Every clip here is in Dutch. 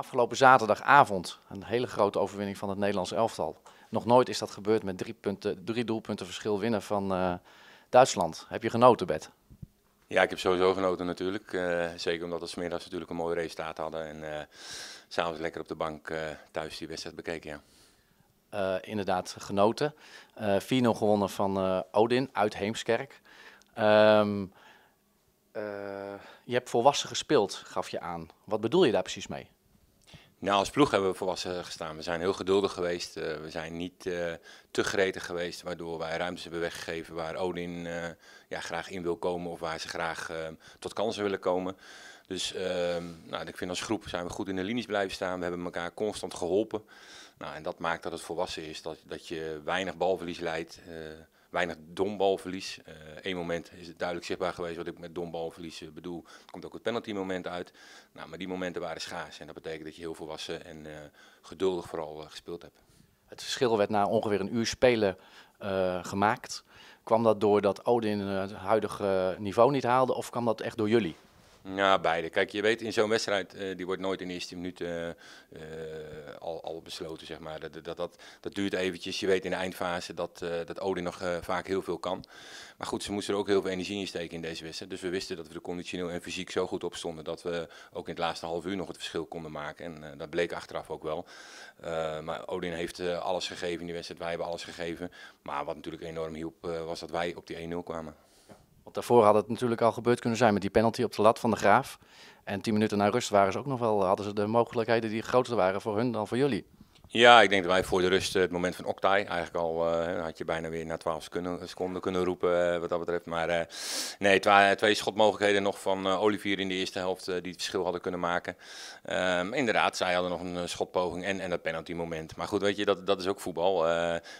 afgelopen zaterdagavond een hele grote overwinning van het Nederlands elftal. Nog nooit is dat gebeurd met drie, doelpunten verschil winnen van eh, Duitsland. Heb je genoten, Bed? Ja, ik heb sowieso genoten natuurlijk. Eh, zeker omdat we smiddags natuurlijk een mooi resultaat hadden. En uh, s'avonds lekker op de bank thuis die wedstrijd bekeken, ja. inderdaad, genoten. 4-0 gewonnen van Odin uit Heemskerk. Ehm, je hebt volwassen gespeeld, gaf je aan. Wat bedoel je daar precies mee? Nou, als ploeg hebben we volwassen gestaan. We zijn heel geduldig geweest. Eh, we zijn niet uh, te gretig geweest, waardoor wij ruimtes hebben weggegeven waar Odin eh, ja, graag in wil komen of waar ze graag tot kansen willen komen. Dus ehm, nou, ik vind als groep zijn we goed in de linies blijven staan. We hebben elkaar constant geholpen. Nou, en dat maakt dat het volwassen is, dat, dat je weinig balverlies leidt weinig dombalverlies. Eén eh, moment is het duidelijk zichtbaar geweest wat ik met dombalverlies eh, bedoel. Er komt ook het penaltymoment uit. Nou, maar die momenten waren schaars. En dat betekent dat je heel volwassen en eh, geduldig vooral gespeeld hebt. Het verschil werd na ongeveer een uur spelen gemaakt. Kwam dat doordat Odin het huidige niveau niet haalde of kwam dat echt door jullie? ja beide. Kijk, je weet in zo'n wedstrijd, eh, die wordt nooit in de eerste minuut eh, eh, al, al, besloten, zeg maar. Dat, dat, dat, dat, duurt eventjes. Je weet in de eindfase dat, dat Odin nog vaak heel veel kan. Maar goed, ze moesten er ook heel veel energie in steken in deze wedstrijd. Dus we wisten dat we er conditioneel en fysiek zo goed op stonden dat we ook in het laatste half uur nog het verschil konden maken. En dat bleek achteraf ook wel. maar Odin heeft alles gegeven in die wedstrijd. Wij hebben alles gegeven. Maar wat natuurlijk enorm hielp, was dat wij op die 1-0 kwamen daarvoor had het natuurlijk al gebeurd kunnen zijn met die penalty op de lat van de Graaf. En tien minuten na rust waren ze ook nog wel, hadden ze de mogelijkheden die groter waren voor hun dan voor jullie. Ja, ik denk dat wij voor de rust eh, het moment van Oktay eigenlijk al eh, had je bijna weer na 12 seconden, kunnen roepen eh, wat dat betreft. Maar nee, twee schotmogelijkheden nog van Olivier in de eerste helft die het verschil hadden kunnen maken. Ehm, inderdaad, zij hadden nog een schotpoging en, en dat penalty moment. Maar goed, weet je, dat, dat is ook voetbal.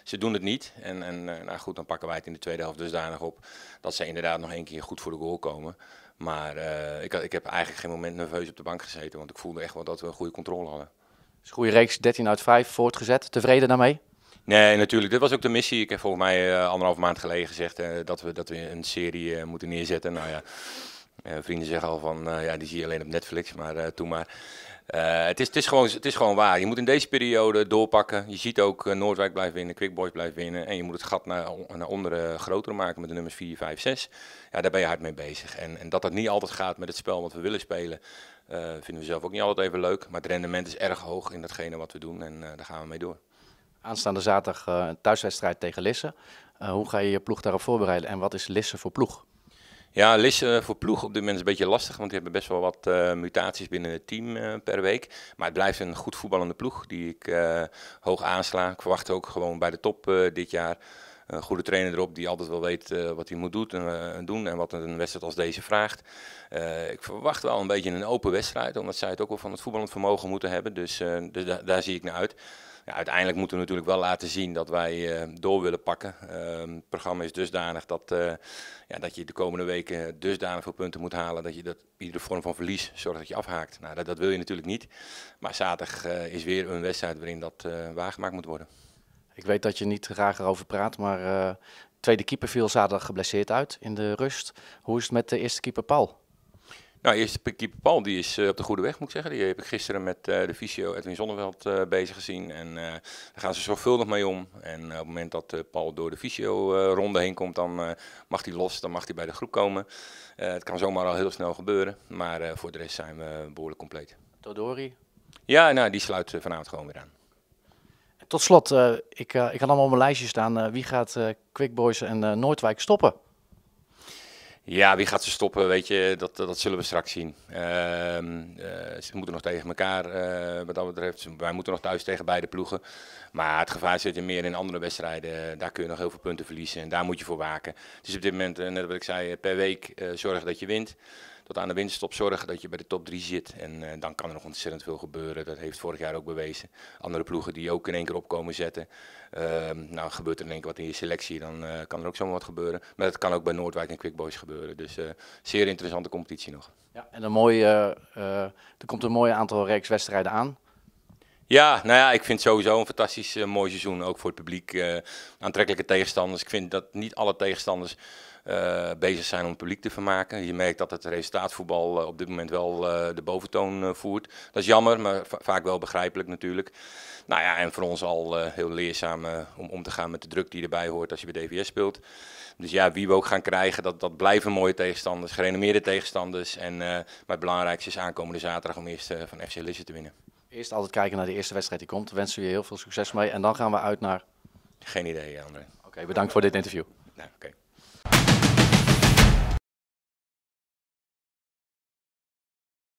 ze doen het niet en, en nou goed, dan pakken wij het in de tweede helft dusdanig op dat ze inderdaad nog één keer goed voor de goal komen. Maar ik, ik heb eigenlijk geen moment nerveus op de bank gezeten, want ik voelde echt wel dat we een goede controle hadden. Dus goede reeks, 13 uit 5 voortgezet. Tevreden daarmee? Nee, natuurlijk. Dit was ook de missie. Ik heb volgens mij uh, anderhalf maand geleden gezegd eh, dat, we, dat we een serie eh, moeten neerzetten. Nou ja, vrienden zeggen al van, ja, die zie je alleen op Netflix, maar toen maar. het, is, het, is gewoon, het is gewoon waar. Je moet in deze periode doorpakken. Je ziet ook Noordwijk blijven winnen, Quick Boys blijft winnen. En je moet het gat naar, naar onderen groter maken met de nummers 4, 5, 6. Ja, daar ben je hard mee bezig. En, en dat dat niet altijd gaat met het spel wat we willen spelen. Eh, vinden we zelf ook niet altijd even leuk. Maar het rendement is erg hoog in datgene wat we doen en eh, daar gaan we mee door. Aanstaande zaterdag eh, een thuiswedstrijd tegen Lisse. hoe ga je je ploeg daarop voorbereiden en wat is Lisse voor ploeg? Ja, Lisse voor ploeg op dit moment is een beetje lastig, want die hebben best wel wat mutaties binnen het team per week. Maar het blijft een goed voetballende ploeg die ik hoog aansla. Ik verwacht ook gewoon bij de top dit jaar een goede trainer erop die altijd wel weet eh, wat hij moet doen eh, en, doen en wat een wedstrijd als deze vraagt. Eh, ik verwacht wel een beetje een open wedstrijd, omdat zij het ook wel van het voetballend vermogen moeten hebben. Dus, dus daar zie ik naar uit. Ja, uiteindelijk moeten we natuurlijk wel laten zien dat wij door willen pakken. het programma is dusdanig dat, ja, dat je de komende weken dusdanig veel punten moet halen. Dat je dat, iedere vorm van verlies zorgt dat je afhaakt. Nou, dat, dat wil je natuurlijk niet. Maar zaterdag is weer een wedstrijd waarin dat waargemaakt moet worden. Ik weet dat je niet graag erover praat, maar uh, tweede keeper viel zaterdag geblesseerd uit in de rust. Hoe is het met de eerste keeper Paul? Nou, eerste keeper Paul die is eh, op de goede weg, moet ik zeggen. Die heb ik gisteren met eh, de fysio Edwin Zonneveld bezig gezien. En daar gaan ze zorgvuldig mee om. En op het moment dat Paul door de fysio-ronde heen komt, dan mag hij los, dan mag hij bij de groep komen. het kan zomaar al heel snel gebeuren. Maar voor de rest zijn we behoorlijk compleet. Todori? Ja, nou, die sluit vanavond gewoon weer aan. Tot slot, eh, ik, uh, ik had allemaal op mijn lijstje staan. Eh, wie gaat Quick Boys en Noordwijk stoppen? Ja, wie gaat ze stoppen, weet je, dat, dat zullen we straks zien. Ehm, ze moeten nog tegen elkaar, wat dat betreft. Wij moeten nog thuis tegen beide ploegen. Maar het gevaar zit er meer in andere wedstrijden. Daar kun je nog heel veel punten verliezen en daar moet je voor waken. Dus op dit moment, net wat ik zei, per week zorgen dat je wint tot aan de winststop zorgen dat je bij de top 3 zit. En eh, dan kan er nog ontzettend veel gebeuren. Dat heeft vorig jaar ook bewezen. Andere ploegen die ook in één keer opkomen zetten. Ehm, nou, gebeurt er in één keer wat in je selectie, dan eh, kan er ook zomaar wat gebeuren. Maar dat kan ook bij Noordwijk en Quick Boys gebeuren. Dus eh, zeer interessante competitie nog. Ja, en een mooie, er komt een mooi aantal reeks wedstrijden aan. Ja, nou ja, ik vind sowieso een fantastisch eh, mooi seizoen. Ook voor het publiek. Eh, aantrekkelijke tegenstanders. Ik vind dat niet alle tegenstanders eh, bezig zijn om het publiek te vermaken. Je merkt dat het resultaatvoetbal op dit moment wel de boventoon voert. Dat is jammer, maar vaak wel begrijpelijk natuurlijk. Nou ja, en voor ons al heel leerzaam om om te gaan met de druk die erbij hoort als je bij DVS speelt. Dus ja, wie we ook gaan krijgen, dat, dat blijven mooie tegenstanders, gerenommeerde tegenstanders. En, maar het belangrijkste is aankomende zaterdag om eerst van FC Lisse te winnen. Eerst altijd kijken naar de eerste wedstrijd die komt. wensen we je heel veel succes mee. En dan gaan we uit naar... Geen idee, André. Oké, bedankt voor dit interview. Nou, oké.